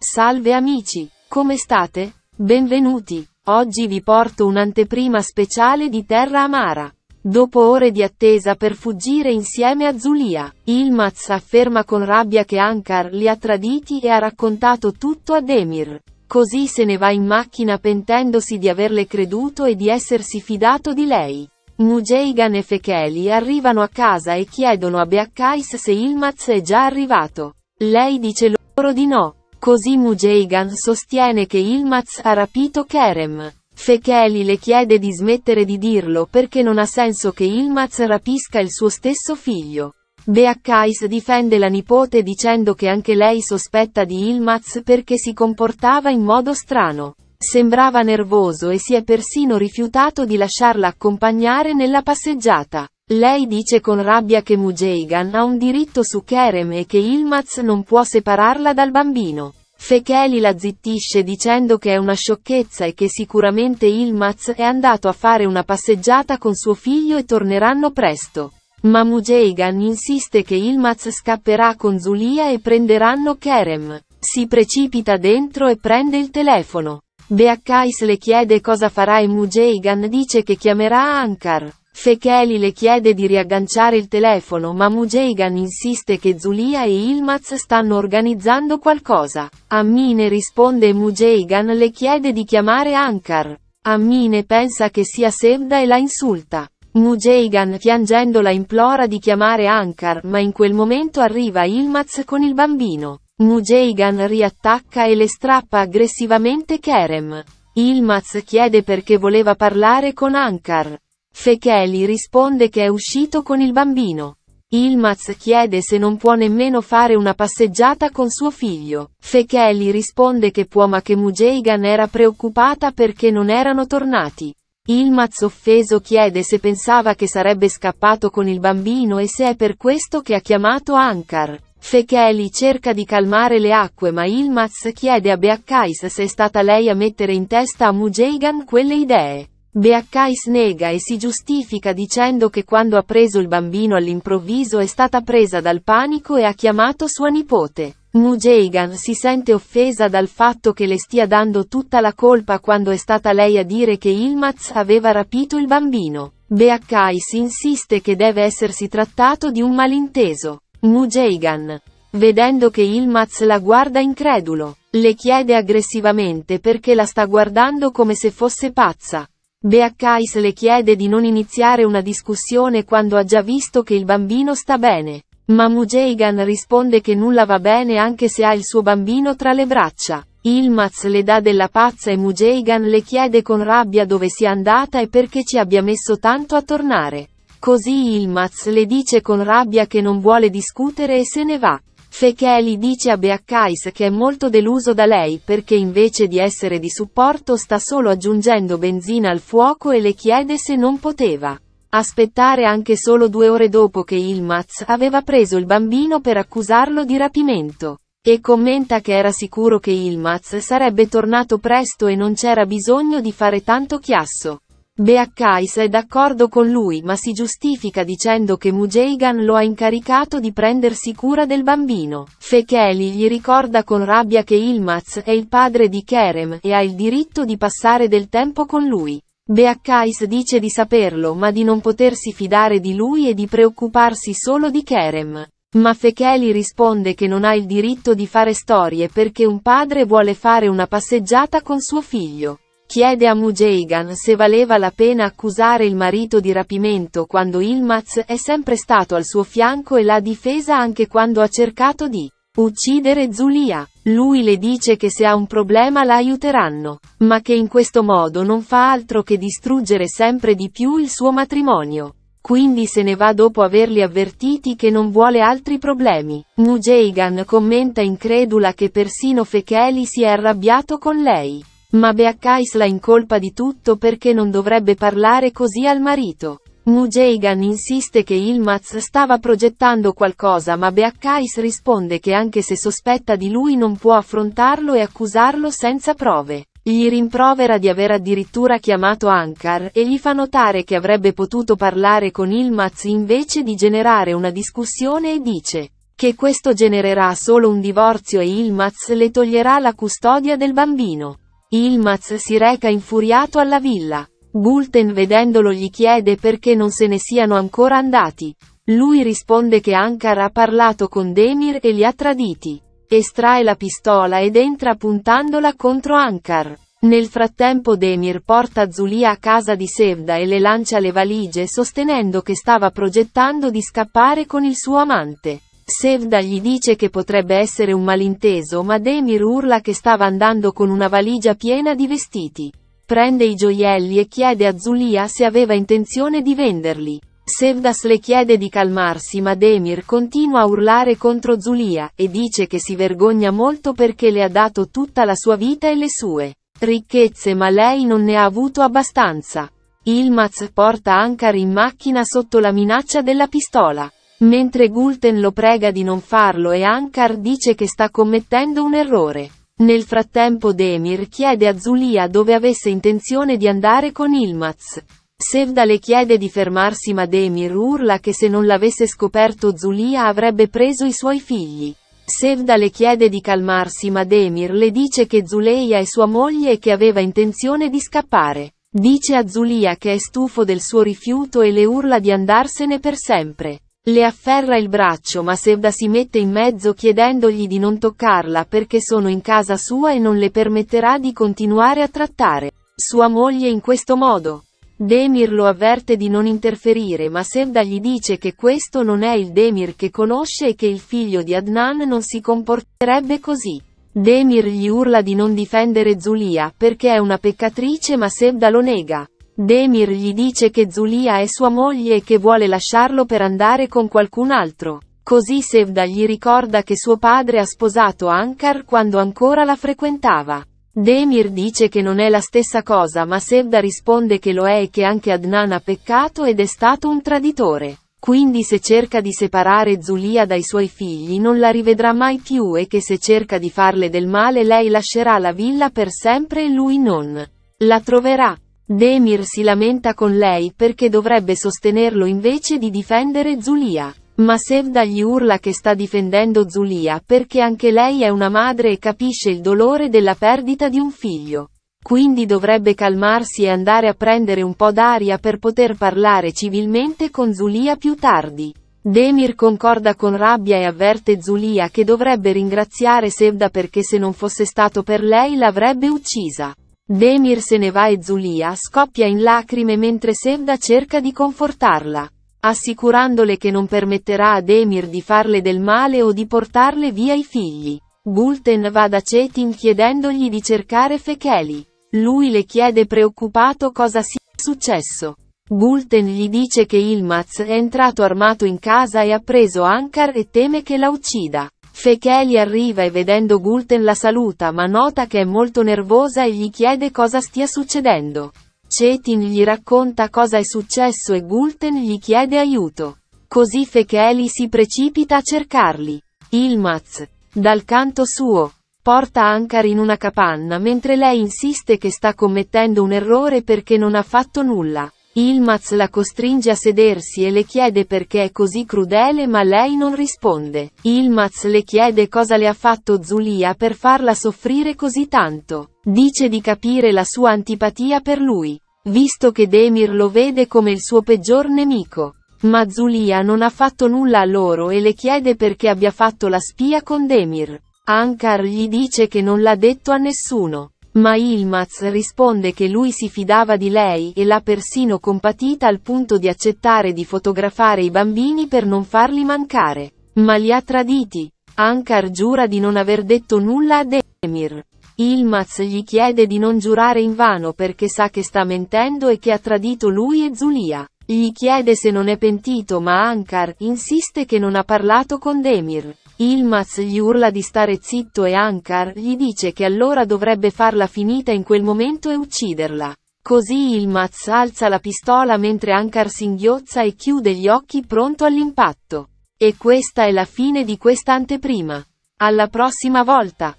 Salve amici, come state? Benvenuti. Oggi vi porto un'anteprima speciale di Terra Amara. Dopo ore di attesa per fuggire insieme a Zulia, Ilmaz afferma con rabbia che Ankar li ha traditi e ha raccontato tutto a Demir. Così se ne va in macchina pentendosi di averle creduto e di essersi fidato di lei. Mujeigan e Fekeli arrivano a casa e chiedono a Beakkais se Ilmaz è già arrivato. Lei dice loro di no, Così Mujeigan sostiene che Ilmaz ha rapito Kerem. Fekeli le chiede di smettere di dirlo perché non ha senso che Ilmaz rapisca il suo stesso figlio. Beakkais difende la nipote dicendo che anche lei sospetta di Ilmaz perché si comportava in modo strano. Sembrava nervoso e si è persino rifiutato di lasciarla accompagnare nella passeggiata. Lei dice con rabbia che Mujeigan ha un diritto su Kerem e che Ilmaz non può separarla dal bambino. Fekeli la zittisce dicendo che è una sciocchezza e che sicuramente Ilmaz è andato a fare una passeggiata con suo figlio e torneranno presto. Ma Mujeigan insiste che Ilmaz scapperà con Zulia e prenderanno Kerem. Si precipita dentro e prende il telefono. Beakkais le chiede cosa farà e Mujeigan dice che chiamerà Ankar. Fekeli le chiede di riagganciare il telefono ma Mujeigan insiste che Zulia e Ilmaz stanno organizzando qualcosa. Ammine risponde e Mujeigan le chiede di chiamare Ankar. Ammine pensa che sia Sevda e la insulta. Mujeigan piangendo la implora di chiamare Ankar ma in quel momento arriva Ilmaz con il bambino. Mujeigan riattacca e le strappa aggressivamente Kerem. Ilmaz chiede perché voleva parlare con Ankar. Fecheli risponde che è uscito con il bambino. Ilmaz chiede se non può nemmeno fare una passeggiata con suo figlio. Fecheli risponde che può ma che Mujeigan era preoccupata perché non erano tornati. Ilmaz offeso chiede se pensava che sarebbe scappato con il bambino e se è per questo che ha chiamato Ankar. Fecheli cerca di calmare le acque ma Ilmaz chiede a Beakkais se è stata lei a mettere in testa a Mujeigan quelle idee. Beaccais nega e si giustifica dicendo che quando ha preso il bambino all'improvviso è stata presa dal panico e ha chiamato sua nipote. Mujeigan si sente offesa dal fatto che le stia dando tutta la colpa quando è stata lei a dire che Ilmaz aveva rapito il bambino. Beaccais insiste che deve essersi trattato di un malinteso. Mujeigan, vedendo che Ilmaz la guarda incredulo, le chiede aggressivamente perché la sta guardando come se fosse pazza. Bea Kais le chiede di non iniziare una discussione quando ha già visto che il bambino sta bene. Ma Mujeigan risponde che nulla va bene anche se ha il suo bambino tra le braccia. Ilmaz le dà della pazza e Mujeigan le chiede con rabbia dove sia andata e perché ci abbia messo tanto a tornare. Così Ilmaz le dice con rabbia che non vuole discutere e se ne va. Fekeli dice a Beaccais che è molto deluso da lei perché invece di essere di supporto sta solo aggiungendo benzina al fuoco e le chiede se non poteva aspettare anche solo due ore dopo che Ilmaz aveva preso il bambino per accusarlo di rapimento. E commenta che era sicuro che Ilmaz sarebbe tornato presto e non c'era bisogno di fare tanto chiasso. Beakkais è d'accordo con lui ma si giustifica dicendo che Mujeigan lo ha incaricato di prendersi cura del bambino. Fekeli gli ricorda con rabbia che Ilmaz è il padre di Kerem e ha il diritto di passare del tempo con lui. Beakkais dice di saperlo ma di non potersi fidare di lui e di preoccuparsi solo di Kerem. Ma Fekeli risponde che non ha il diritto di fare storie perché un padre vuole fare una passeggiata con suo figlio chiede a Mujeigan se valeva la pena accusare il marito di rapimento quando Ilmaz è sempre stato al suo fianco e l'ha difesa anche quando ha cercato di uccidere Zulia. Lui le dice che se ha un problema la aiuteranno, ma che in questo modo non fa altro che distruggere sempre di più il suo matrimonio. Quindi se ne va dopo averli avvertiti che non vuole altri problemi. Mujeigan commenta incredula che persino Fekeli si è arrabbiato con lei. Ma Beakkais la incolpa di tutto perché non dovrebbe parlare così al marito. Mujeigan insiste che Ilmaz stava progettando qualcosa ma Beakkais risponde che anche se sospetta di lui non può affrontarlo e accusarlo senza prove. Gli rimprovera di aver addirittura chiamato Ankar e gli fa notare che avrebbe potuto parlare con Ilmaz invece di generare una discussione e dice che questo genererà solo un divorzio e Ilmaz le toglierà la custodia del bambino. Ilmaz si reca infuriato alla villa. Gulten vedendolo gli chiede perché non se ne siano ancora andati. Lui risponde che Ankar ha parlato con Demir e li ha traditi. Estrae la pistola ed entra puntandola contro Ankar. Nel frattempo Demir porta Zulia a casa di Sevda e le lancia le valigie sostenendo che stava progettando di scappare con il suo amante. Sevda gli dice che potrebbe essere un malinteso ma Demir urla che stava andando con una valigia piena di vestiti. Prende i gioielli e chiede a Zulia se aveva intenzione di venderli. Sevdas le chiede di calmarsi ma Demir continua a urlare contro Zulia, e dice che si vergogna molto perché le ha dato tutta la sua vita e le sue ricchezze ma lei non ne ha avuto abbastanza. Ilmaz porta Ankar in macchina sotto la minaccia della pistola. Mentre Gulten lo prega di non farlo e Ankar dice che sta commettendo un errore. Nel frattempo Demir chiede a Zulia dove avesse intenzione di andare con Ilmaz. Sevda le chiede di fermarsi ma Demir urla che se non l'avesse scoperto Zulia avrebbe preso i suoi figli. Sevda le chiede di calmarsi ma Demir le dice che Zuleia è sua moglie e che aveva intenzione di scappare. Dice a Zulia che è stufo del suo rifiuto e le urla di andarsene per sempre. Le afferra il braccio ma Sevda si mette in mezzo chiedendogli di non toccarla perché sono in casa sua e non le permetterà di continuare a trattare sua moglie in questo modo. Demir lo avverte di non interferire ma Sevda gli dice che questo non è il Demir che conosce e che il figlio di Adnan non si comporterebbe così. Demir gli urla di non difendere Zulia perché è una peccatrice ma Sevda lo nega. Demir gli dice che Zulia è sua moglie e che vuole lasciarlo per andare con qualcun altro. Così Sevda gli ricorda che suo padre ha sposato Ankar quando ancora la frequentava. Demir dice che non è la stessa cosa ma Sevda risponde che lo è e che anche Adnan ha peccato ed è stato un traditore. Quindi se cerca di separare Zulia dai suoi figli non la rivedrà mai più e che se cerca di farle del male lei lascerà la villa per sempre e lui non. La troverà. Demir si lamenta con lei perché dovrebbe sostenerlo invece di difendere Zulia. Ma Sevda gli urla che sta difendendo Zulia perché anche lei è una madre e capisce il dolore della perdita di un figlio. Quindi dovrebbe calmarsi e andare a prendere un po' d'aria per poter parlare civilmente con Zulia più tardi. Demir concorda con rabbia e avverte Zulia che dovrebbe ringraziare Sevda perché se non fosse stato per lei l'avrebbe uccisa. Demir se ne va e Zulia scoppia in lacrime mentre Sevda cerca di confortarla, assicurandole che non permetterà a Demir di farle del male o di portarle via i figli. Bulten va da Cetin chiedendogli di cercare Fekeli. Lui le chiede preoccupato cosa sia successo. Bulten gli dice che Ilmaz è entrato armato in casa e ha preso Ankar e teme che la uccida. Fecheli arriva e vedendo Gulten la saluta ma nota che è molto nervosa e gli chiede cosa stia succedendo. Cetin gli racconta cosa è successo e Gulten gli chiede aiuto. Così Fecheli si precipita a cercarli. Ilmaz, dal canto suo, porta Ankar in una capanna mentre lei insiste che sta commettendo un errore perché non ha fatto nulla. Ilmaz la costringe a sedersi e le chiede perché è così crudele ma lei non risponde. Ilmaz le chiede cosa le ha fatto Zulia per farla soffrire così tanto. Dice di capire la sua antipatia per lui, visto che Demir lo vede come il suo peggior nemico. Ma Zulia non ha fatto nulla a loro e le chiede perché abbia fatto la spia con Demir. Ankar gli dice che non l'ha detto a nessuno. Ma Ilmaz risponde che lui si fidava di lei e l'ha persino compatita al punto di accettare di fotografare i bambini per non farli mancare. Ma li ha traditi. Ankar giura di non aver detto nulla ad Emir. Ilmaz gli chiede di non giurare in vano perché sa che sta mentendo e che ha tradito lui e Zulia. Gli chiede se non è pentito ma Ankar insiste che non ha parlato con Demir. Ilmaz gli urla di stare zitto e Ankar gli dice che allora dovrebbe farla finita in quel momento e ucciderla. Così Ilmaz alza la pistola mentre Ankar singhiozza e chiude gli occhi pronto all'impatto. E questa è la fine di questa anteprima. Alla prossima volta!